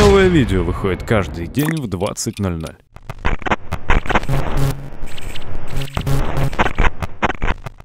Новое видео выходит каждый день в 20.00.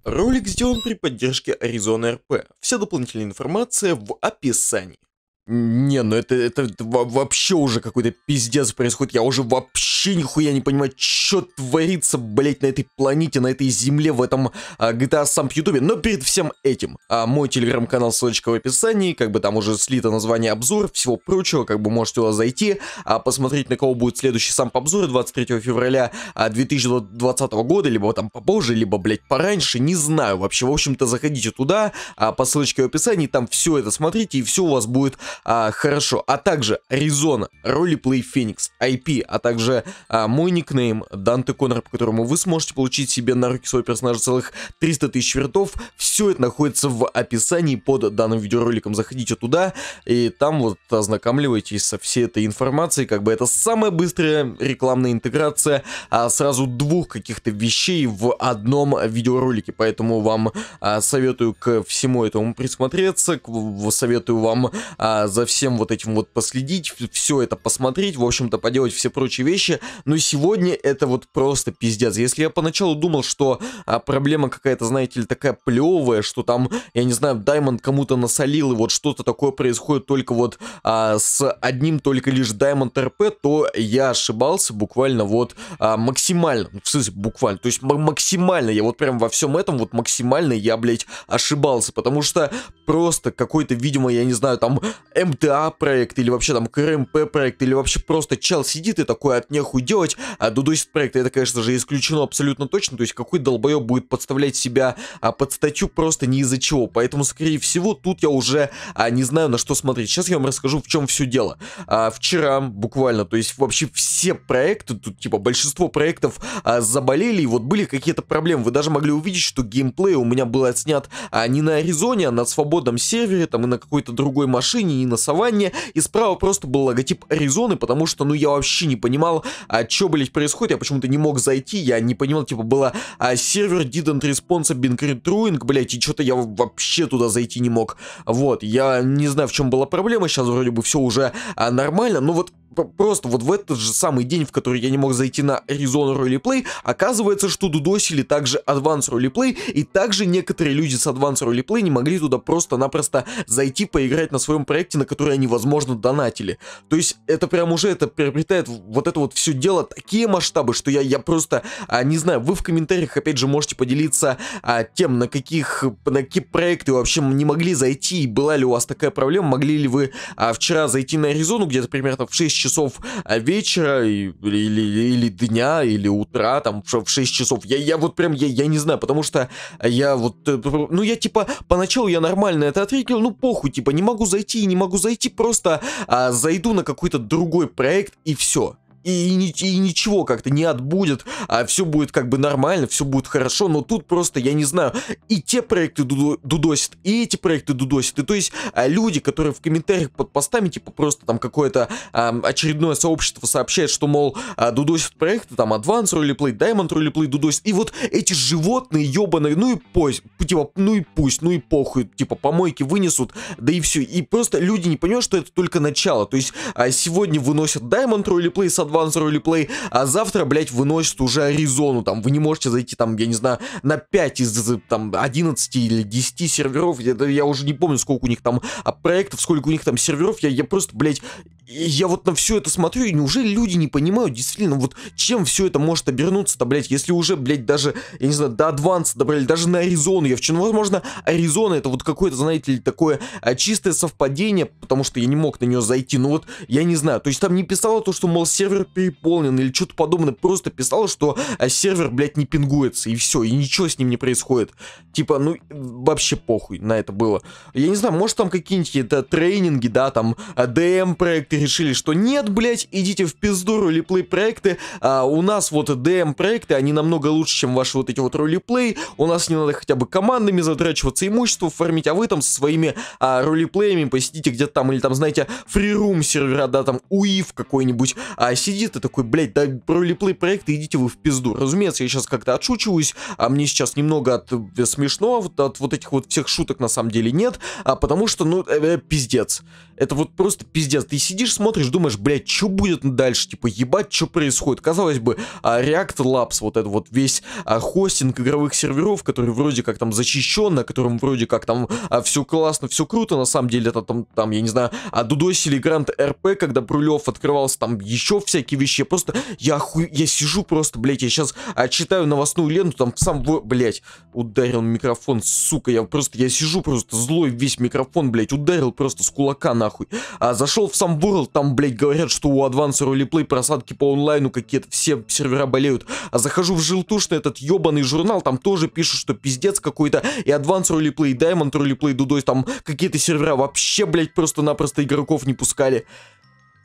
Ролик сделан при поддержке Arizona RP. Вся дополнительная информация в описании. Не, ну это, это, это вообще уже какой-то пиздец происходит. Я уже вообще вообще нихуя не понимаю, что творится, блять, на этой планете, на этой земле, в этом а, GTA сам Ютубе. Но перед всем этим, а, мой телеграм-канал, ссылочка в описании, как бы там уже слито название обзор, всего прочего, как бы можете туда зайти, а, посмотреть, на кого будет следующий самп обзор 23 февраля а, 2020 года, либо там попозже, либо, блять, пораньше, не знаю вообще. В общем-то, заходите туда, а, по ссылочке в описании, там все это смотрите, и все у вас будет а, хорошо. А также Резона, Ролиплей Феникс, IP, а также а, мой никнейм Данте Коннор, по которому вы сможете получить себе на руки своего персонажа целых 300 тысяч вертов. Все это находится в описании под данным видеороликом. Заходите туда и там вот ознакомливайтесь со всей этой информацией. Как бы это самая быстрая рекламная интеграция а, сразу двух каких-то вещей в одном видеоролике. Поэтому вам а, советую к всему этому присмотреться, к, советую вам а, за всем вот этим вот последить, все это посмотреть, в общем-то поделать все прочие вещи, но ну, сегодня это вот просто пиздец. Если я поначалу думал, что а, проблема какая-то, знаете ли, такая плевая, что там, я не знаю, Даймонд кому-то насолил, и вот что-то такое происходит только вот а, с одним только лишь Даймонд РП, то я ошибался буквально вот а, максимально, ну, в смысле буквально, то есть максимально, я вот прям во всем этом вот максимально я, блядь, ошибался, потому что просто какой-то, видимо, я не знаю, там МТА эм проект или вообще там КРМП эм проект или вообще просто чел сидит и такой от них нахуй делать, а дудосит проект. Это, конечно же, исключено абсолютно точно. То есть какой долбоеб будет подставлять себя а, под статью просто ни из-за чего. Поэтому, скорее всего, тут я уже а, не знаю, на что смотреть. Сейчас я вам расскажу, в чем все дело. А, вчера буквально, то есть вообще все проекты, тут типа большинство проектов а, заболели, и вот были какие-то проблемы. Вы даже могли увидеть, что геймплей у меня был отснят а, не на Аризоне, а на свободном сервере, там и на какой-то другой машине, и на саванне. И справа просто был логотип Аризоны, потому что, ну, я вообще не понимал, а, что, блядь, происходит, я почему-то не мог зайти, я не понимал, типа, было а, сервер didn't responsive been truing, блядь, и что-то я вообще туда зайти не мог. Вот, я не знаю, в чем была проблема, сейчас вроде бы все уже а, нормально, но вот просто вот в этот же самый день, в который я не мог зайти на Arizona Roleplay, оказывается, что дудосили также Advanced Roleplay, и также некоторые люди с Advanced Roleplay не могли туда просто-напросто зайти поиграть на своем проекте, на который они, возможно, донатили. То есть это прям уже это приобретает вот это вот все дело такие масштабы, что я, я просто, а, не знаю, вы в комментариях, опять же, можете поделиться а, тем, на каких, на какие проекты вообще не могли зайти, и была ли у вас такая проблема, могли ли вы а, вчера зайти на Аризону где-то примерно в 6 часов э, вечера и, или, или, или дня, или утра, там, в 6 часов. Я, я вот прям, я, я не знаю, потому что я вот, э, ну, я типа, поначалу я нормально это ответил, ну, похуй, типа, не могу зайти, не могу зайти, просто а, зайду на какой-то другой проект и все и, и, и ничего как-то не отбудет, а все будет как бы нормально, все будет хорошо, но тут просто, я не знаю, и те проекты дуду, дудосят, и эти проекты дудосят, и то есть а, люди, которые в комментариях под постами, типа просто там какое-то а, очередное сообщество сообщает, что, мол, а, дудосят проекты, там, Advance Roleplay, Diamond Roleplay дудосят, и вот эти животные ебаные, ну и пусть, типа, ну и пусть, ну и похуй, типа, помойки вынесут, да и все, и просто люди не понимают, что это только начало, то есть а, сегодня выносят Diamond Roleplay с Advanced Advanced Rally а завтра, блядь, выносит уже Аризону, там, вы не можете зайти, там, я не знаю, на 5 из, э, там, 11 или 10 серверов, я, я уже не помню, сколько у них там а, проектов, сколько у них там серверов, я, я просто, блядь, я вот на все это смотрю, и неужели люди не понимают, действительно, вот чем все это может обернуться-то, блядь, если уже, блядь, даже, я не знаю, до Адванса добрали, даже на Аризону, я вчера, возможно, Аризона это вот какое-то, знаете ли, такое а, чистое совпадение, потому что я не мог на нее зайти, ну вот, я не знаю, то есть там не писало то, что, мол, сервер сервер переполнен или что-то подобное, просто писал, что э, сервер, блядь, не пингуется, и все, и ничего с ним не происходит. Типа, ну, вообще похуй на это было. Я не знаю, может там какие-нибудь это, тренинги, да, там, DM-проекты э, эм решили, что нет, блядь, идите в пизду ролеплей-проекты, а, у нас вот DM-проекты, эм они намного лучше, чем ваши вот эти вот ролеплей, у нас не надо хотя бы командами затрачиваться, имущество фармить, а вы там со своими а, ролеплеями посидите где-то там, или там, знаете, фрирум сервера, да, там, УИФ какой-нибудь, а, сидите сидит и такой, блядь, да пролеплые проект идите вы в пизду. Разумеется, я сейчас как-то отшучиваюсь, а мне сейчас немного от э, смешного, от, вот этих вот всех шуток на самом деле нет, а потому что, ну, э, э, пиздец. Это вот просто пиздец. Ты сидишь, смотришь, думаешь, блядь, что будет дальше? Типа, ебать, что происходит? Казалось бы, а, React Labs, вот это вот весь а, хостинг игровых серверов, который вроде как там защищен, на котором вроде как там а, все классно, все круто, на самом деле это там, там я не знаю, а дудосили Грант РП, когда Брулев открывался, там еще всякие вещи. Я просто, я, ху... я сижу просто, блядь, я сейчас читаю новостную ленту, там сам, блядь, ударил микрофон, сука, я просто, я сижу просто злой весь микрофон, блядь, ударил просто с кулака нахуй нахуй. А, зашел в сам World, там, блядь, говорят, что у Advanced Roleplay просадки по онлайну какие-то, все сервера болеют. А захожу в Жилтуш этот ебаный журнал, там тоже пишут, что пиздец какой-то, и Advanced Roleplay, и Diamond Roleplay, Дудой, там какие-то сервера вообще, блядь, просто-напросто игроков не пускали.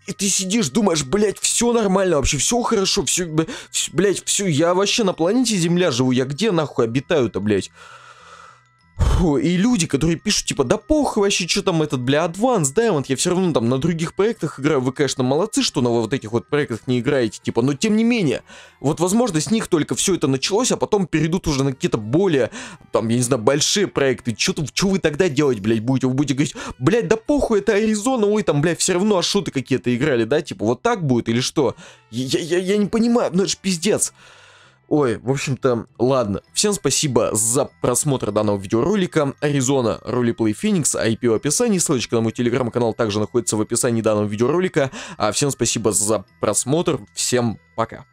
И ты сидишь, думаешь, блядь, все нормально вообще, все хорошо, все, блядь, все, я вообще на планете Земля живу, я где нахуй обитаю-то, блядь? Фу, и люди, которые пишут, типа, да пох вообще, что там этот, бля, Advanced Diamond, я все равно там на других проектах играю, вы, конечно, молодцы, что на вот этих вот проектах не играете, типа, но тем не менее, вот, возможно, с них только все это началось, а потом перейдут уже на какие-то более, там, я не знаю, большие проекты, что что вы тогда делать, блядь, будете, вы будете говорить, блядь, да похуй, это Аризона, ой, там, блядь, все равно ашуты какие-то играли, да, типа, вот так будет или что? Я, я, я не понимаю, ну это же пиздец. Ой, в общем-то, ладно. Всем спасибо за просмотр данного видеоролика. Аризона, Ролиплей Феникс, IP в описании. Ссылочка на мой телеграм-канал также находится в описании данного видеоролика. А всем спасибо за просмотр. Всем пока.